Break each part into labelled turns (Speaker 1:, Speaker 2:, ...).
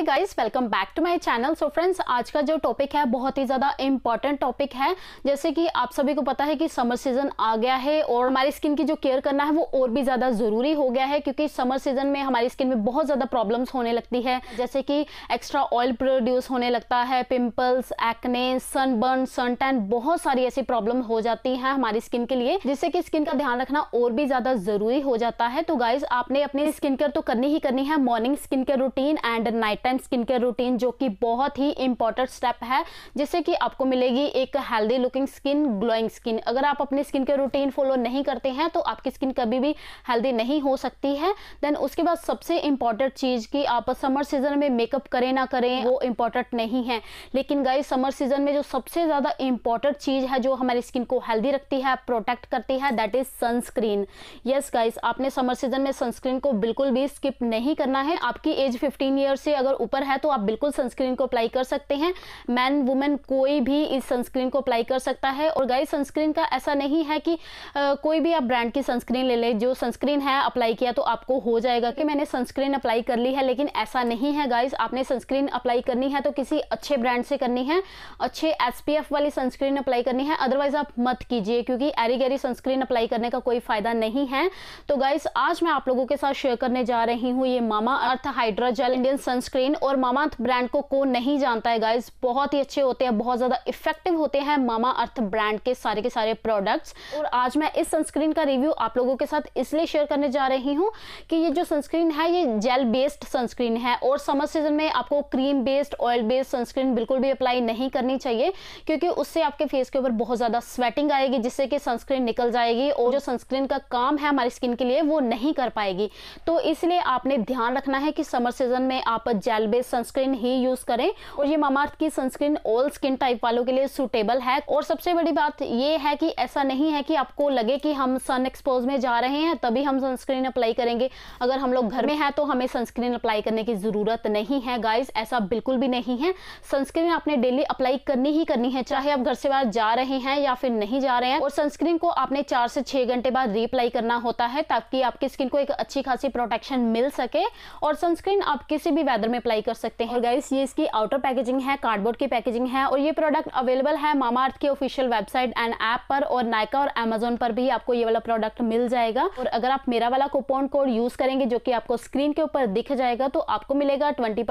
Speaker 1: नमस्ते guys welcome back to my channel so friends आज का जो टॉपिक है बहुत ही ज़्यादा इंपॉर्टेंट टॉपिक है जैसे कि आप सभी को पता है कि समर सीज़न आ गया है और हमारी स्किन की जो केयर करना है वो और भी ज़्यादा ज़रूरी हो गया है क्योंकि समर सीज़न में हमारी स्किन में बहुत ज़्यादा प्रॉब्लम्स होने लगती है जैसे कि एक्स्ट्रा ऑयल प्रोड्यूस होने लगता है पिम्पल्स एक्ने सनबर्न सनटैन बहुत सारी ऐसी प्रॉब्लम हो जाती हैं हमारी स्किन के लिए जिससे कि स्किन का ध्यान रखना और भी ज़्यादा ज़रूरी हो जाता है तो गाइज आपने अपनी स्किन केयर तो करनी ही करनी है morning skin care routine and night and skin care routine जो कि बहुत ही इंपॉर्टेंट स्टेप है जिससे कि आपको मिलेगी एक healthy looking skin glowing skin अगर आप अपनी स्किन केयर रूटीन फॉलो नहीं करते हैं तो आपकी स्किन कभी भी हेल्दी नहीं हो सकती है देन उसके बाद सबसे इंपॉर्टेंट चीज़ कि आप समर सीजन में मेकअप करें ना करें वो इंपॉर्टेंट नहीं है लेकिन गाइस समर सीजन में जो सबसे ज़्यादा इंपॉर्टेंट चीज़ है जो हमारी स्किन को हेल्दी रखती है प्रोटेक्ट करती है that is sunscreen yes guys आपने समर सीजन में सनस्क्रीन को बिल्कुल भी स्किप नहीं करना है आपकी एज 15 ईयर से अगर ऊपर है तो आप बिल्कुल सनस्क्रीन को अप्लाई कर सकते हैं मैन वुमेन कोई भी इस सनस्क्रीन को अप्लाई कर सकता है और गाइस सनस्क्रीन का ऐसा नहीं है कि आ, कोई भी आप ब्रांड की सनस्क्रीन ले लें जो सनस्क्रीन है अप्लाई किया तो आपको हो जाएगा कि मैंने सनस्क्रीन अप्लाई कर ली है लेकिन ऐसा नहीं है गाइज आपने सनस्क्रीन अप्लाई करनी है तो किसी अच्छे ब्रांड से करनी है अच्छे एस वाली सनस्क्रीन अप्लाई करनी है अदरवाइज आप मत कीजिए क्योंकि एरी गैरी सनस्क्रीन अप्लाई करने का कोई फायदा नहीं है तो गाइज आज मैं आप लोगों के साथ शेयर करने जा रही हूँ ये Mamaearth hydrogel Indian sunscreen skin और मामा अर्थ ब्रांड को कौन नहीं जानता है गाइज बहुत ही अच्छे होते हैं बहुत ज़्यादा इफेक्टिव होते हैं मामा अर्थ ब्रांड के सारे के सारे प्रोडक्ट्स और आज मैं इस सनस्क्रीन का रिव्यू आप लोगों के साथ इसलिए शेयर करने जा रही हूँ कि ये जो सनस्क्रीन है ये जेल बेस्ड सनस्क्रीन है और समर सीजन में आपको cream based oil based sunscreen बिल्कुल भी अप्लाई नहीं करनी चाहिए क्योंकि उससे आपके फेस के ऊपर बहुत ज़्यादा स्वेटिंग आएगी जिससे कि सनस्क्रीन निकल जाएगी और जो सनस्क्रीन का काम है हमारी स्किन के लिए वो नहीं कर पाएगी तो इसलिए आपने ध्यान रखना है कि समर सीजन में आप जेल ऑयल बेस्ड सनस्क्रीन ही यूज करें और ये मामाअर्थ की सनस्क्रीन ऑल स्किन टाइप वालों के लिए सुटेबल है और सबसे बड़ी बात ये है कि ऐसा नहीं है कि आपको लगे कि हम सन एक्सपोज में जा रहे हैं तभी हम सनस्क्रीन अप्लाई करेंगे अगर हम लोग घर में हैं तो हमें सनस्क्रीन अप्लाई करने की ज़रूरत नहीं है गाइज ऐसा बिल्कुल भी नहीं है सनस्क्रीन आपने डेली अप्लाई करनी ही करनी है चाहे आप घर से बाहर जा रहे हैं या फिर नहीं जा रहे हैं और सनस्क्रीन को आपने चार से छः घंटे बाद रीअप्लाई करना होता है ताकि आपकी स्किन को एक अच्छी खासी प्रोटेक्शन मिल सके और सनस्क्रीन आप किसी भी वेदर में अप्लाई कर सकते हैं और गाइस ये इसकी आउटर पैकेजिंग है कार्डबोर्ड की पैकेजिंग है और ये प्रोडक्ट अवेलेबल है मामा अर्थ के ऑफिशियल वेबसाइट एंड ऐप पर और नायका और अमेजोन पर भी आपको ये वाला प्रोडक्ट मिल जाएगा और अगर आप मेरा वाला कूपन कोड यूज करेंगे जो की आपको स्क्रीन के ऊपर दिख जाएगा तो आपको मिलेगा ट्वेंटी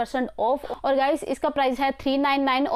Speaker 1: ऑफ और गाइस इसका प्राइस है थ्री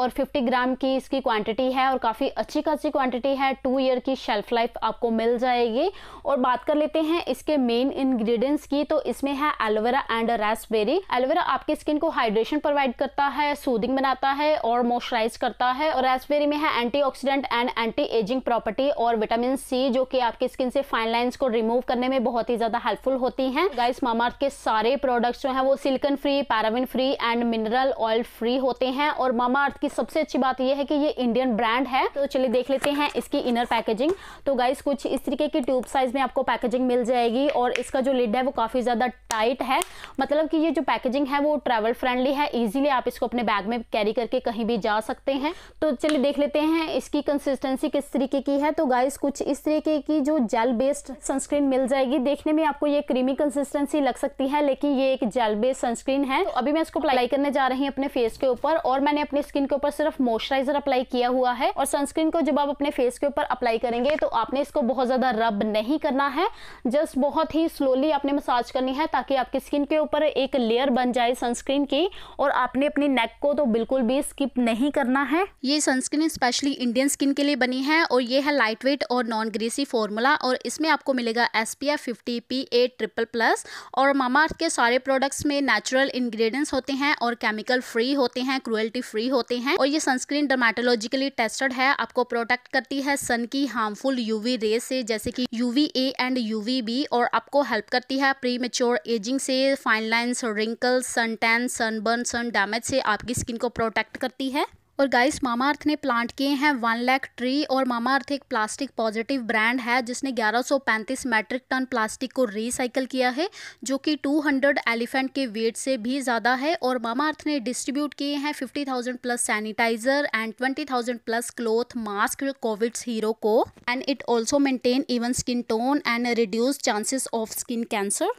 Speaker 1: और फिफ्टी ग्राम की इसकी क्वांटिटी है और काफी अच्छी खासी क्वांटिटी है टू ईयर की शेल्फ लाइफ आपको मिल जाएगी और बात कर लेते हैं इसके मेन इंग्रेडिएंट्स की तो इसमें है एलोवेरा एंड रेस्पबेरी एलोवेरा आपके स्किन को हाइड्रेशन प्रोवाइड करता है सूदिंग बनाता है और मॉइस्चराइज करता है और रासबेरी में है antioxidant and anti ageing property और विटामिन सी जो कि आपकी स्किन से फाइन लाइन्स को रिमूव करने में बहुत ही ज़्यादा हेल्पफुल होती हैं गाइस मामार्थ के सारे प्रोडक्ट्स जो हैं वो silicone free paraben free and mineral oil free होते हैं और मामाअर्थ की सबसे अच्छी बात यह है कि ये इंडियन ब्रांड है तो चलिए देख लेते हैं इसकी इनर पैकेजिंग तो गाइस कुछ इस तरीके की ट्यूब साइज में आपको पैकेजिंग मिल जाएगी और इसका जो लिड है वो काफ़ी ज़्यादा टाइट है मतलब कि ये जो पैकेजिंग है वो ट्रैवल फ्रेंडली है ईजिली आप इसको अपने बैग में कैरी करके कहीं भी जा सकते हैं तो चलिए देख लेते हैं इसकी कंसिस्टेंसी किस तरीके की है तो गाइस कुछ इस तरीके की जो जेल बेस्ड सनस्क्रीन मिल जाएगी देखने में आपको ये क्रीमी कंसिस्टेंसी लग सकती है लेकिन ये एक जेल बेस्ड सनस्क्रीन है तो अभी मैं इसको अप्लाई करने जा रही हूँ अपने फेस के ऊपर और मैंने अपने स्किन के ऊपर सिर्फ मॉइस्चराइजर अप्लाई किया हुआ है और सनस्क्रीन को जब आप अपने फेस के ऊपर अप्लाई करेंगे तो आपने इसको बहुत ज़्यादा रब नहीं करना है जस्ट बहुत ही स्लोली आपने मसाज करनी है ताकि आपकी स्किन के ऊपर एक लेयर बन जाए सनस्क्रीन की और आपने अपने नेक को तो बिल्कुल भी स्किप नहीं करना है ये सनस्क्रीन स्पेशली इंडियन स्किन के लिए बनी है और ये है लाइट वेट और नॉन ग्रीसी फॉर्मूला और इसमें आपको मिलेगा S P F fifty P A triple plus और मामा के सारे प्रोडक्ट्स में नेचुरल इंग्रेडिएंट्स होते हैं और केमिकल फ्री होते हैं क्रुएल्टी फ्री होते हैं और ये सनस्क्रीन डर्माटोलॉजिकली टेस्टेड है आपको प्रोटेक्ट करती है सन की हार्मफुल यूवी रे से जैसे कि UV A and UV B और आपको हेल्प करती है प्री मेच्योर एजिंग से fine fine lines wrinkles sun tan sunburn sun damage से आपकी स्किन को प्रोटेक्ट करती है और गाइस मामा अर्थ ने प्लांट किए हैं वन लैक ट्री और मामा अर्थ एक प्लास्टिक पॉजिटिव ब्रांड है जिसने 1135 मैट्रिक टन प्लास्टिक को रिसाइकल किया है जो कि 200 एलिफेंट के वेट से भी ज़्यादा है और मामा अर्थ ने डिस्ट्रीब्यूट किए हैं 50,000 plus sanitiser and 20,000 plus cloth mask covid hero को and it also maintain even skin tone and reduce chances of skin cancer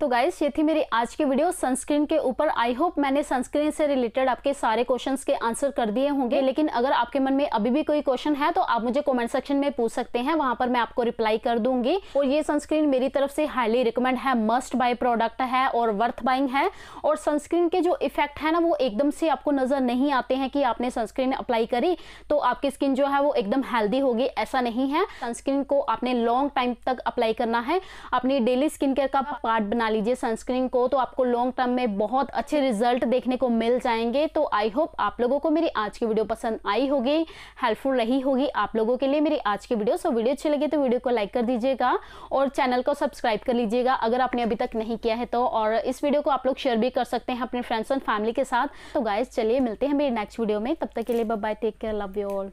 Speaker 1: तो गाइज ये थी मेरी आज की वीडियो सनस्क्रीन के ऊपर आई होप मैंने सनस्क्रीन से रिलेटेड आपके सारे क्वेश्चन के आंसर कर दिए होंगे लेकिन अगर आपके मन में अभी भी कोई क्वेश्चन है तो आप मुझे कमेंट सेक्शन में पूछ सकते हैं वहां पर मैं आपको रिप्लाई कर दूंगी और ये सनस्क्रीन मेरी तरफ से हाईली रिकमेंड है मस्ट बाय प्रोडक्ट है और वर्थ बाइंग है और सनस्क्रीन के जो इफेक्ट है ना वो एकदम से आपको नजर नहीं आते हैं कि आपने सनस्क्रीन अप्लाई करी तो आपकी स्किन जो है वो एकदम हेल्दी होगी ऐसा नहीं है सनस्क्रीन को आपने लॉन्ग टाइम तक अप्लाई करना है अपनी डेली स्किन केयर का पार्ट बना बना लीजिए सनस्क्रीन को तो आपको लॉन्ग टर्म में बहुत अच्छे रिजल्ट देखने को मिल जाएंगे तो आई होप आप लोगों को मेरी आज की वीडियो पसंद आई होगी हेल्पफुल रही होगी आप लोगों के लिए मेरी आज की वीडियो सो वीडियो अच्छी लगी तो वीडियो को लाइक कर दीजिएगा और चैनल को सब्सक्राइब कर लीजिएगा अगर आपने अभी तक नहीं किया है तो और इस वीडियो को आप लोग शेयर भी कर सकते हैं अपने फ्रेंड्स एंड फैमिली के साथ तो गाइज चलिए मिलते हैं मेरी नेक्स्ट वीडियो में तब तक के लिए bye take care love you all